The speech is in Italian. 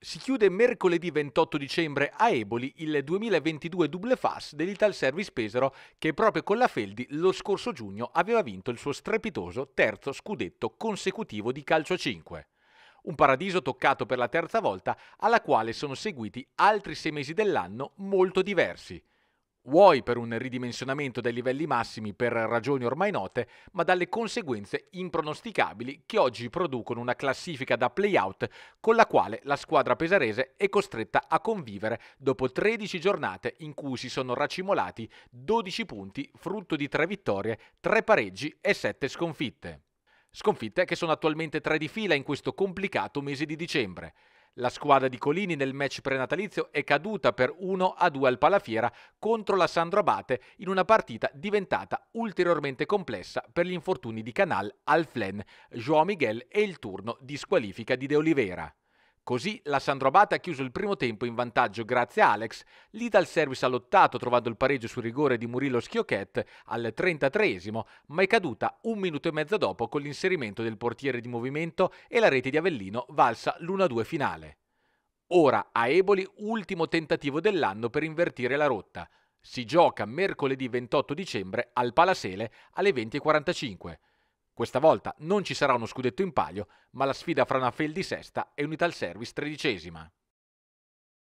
Si chiude mercoledì 28 dicembre a Eboli il 2022 double fast dell'Ital Service Pesaro che proprio con la Feldi lo scorso giugno aveva vinto il suo strepitoso terzo scudetto consecutivo di calcio 5. Un paradiso toccato per la terza volta alla quale sono seguiti altri sei mesi dell'anno molto diversi vuoi per un ridimensionamento dei livelli massimi per ragioni ormai note, ma dalle conseguenze impronosticabili che oggi producono una classifica da playout con la quale la squadra pesarese è costretta a convivere dopo 13 giornate in cui si sono racimolati 12 punti frutto di 3 vittorie, 3 pareggi e 7 sconfitte. Sconfitte che sono attualmente 3 di fila in questo complicato mese di dicembre. La squadra di Colini nel match prenatalizio è caduta per 1-2 al Palafiera contro la Sandro Abate in una partita diventata ulteriormente complessa per gli infortuni di Canal al Flen, João Miguel e il turno di squalifica di De Oliveira. Così la Sandrobata ha chiuso il primo tempo in vantaggio grazie a Alex, l'Ital Service ha lottato trovando il pareggio sul rigore di Murillo Schiochet al 33esimo, ma è caduta un minuto e mezzo dopo con l'inserimento del portiere di movimento e la rete di Avellino valsa l'1-2 finale. Ora a Eboli ultimo tentativo dell'anno per invertire la rotta. Si gioca mercoledì 28 dicembre al Palasele alle 20.45. Questa volta non ci sarà uno scudetto in palio, ma la sfida fra una fail di sesta e un'Ital Service tredicesima.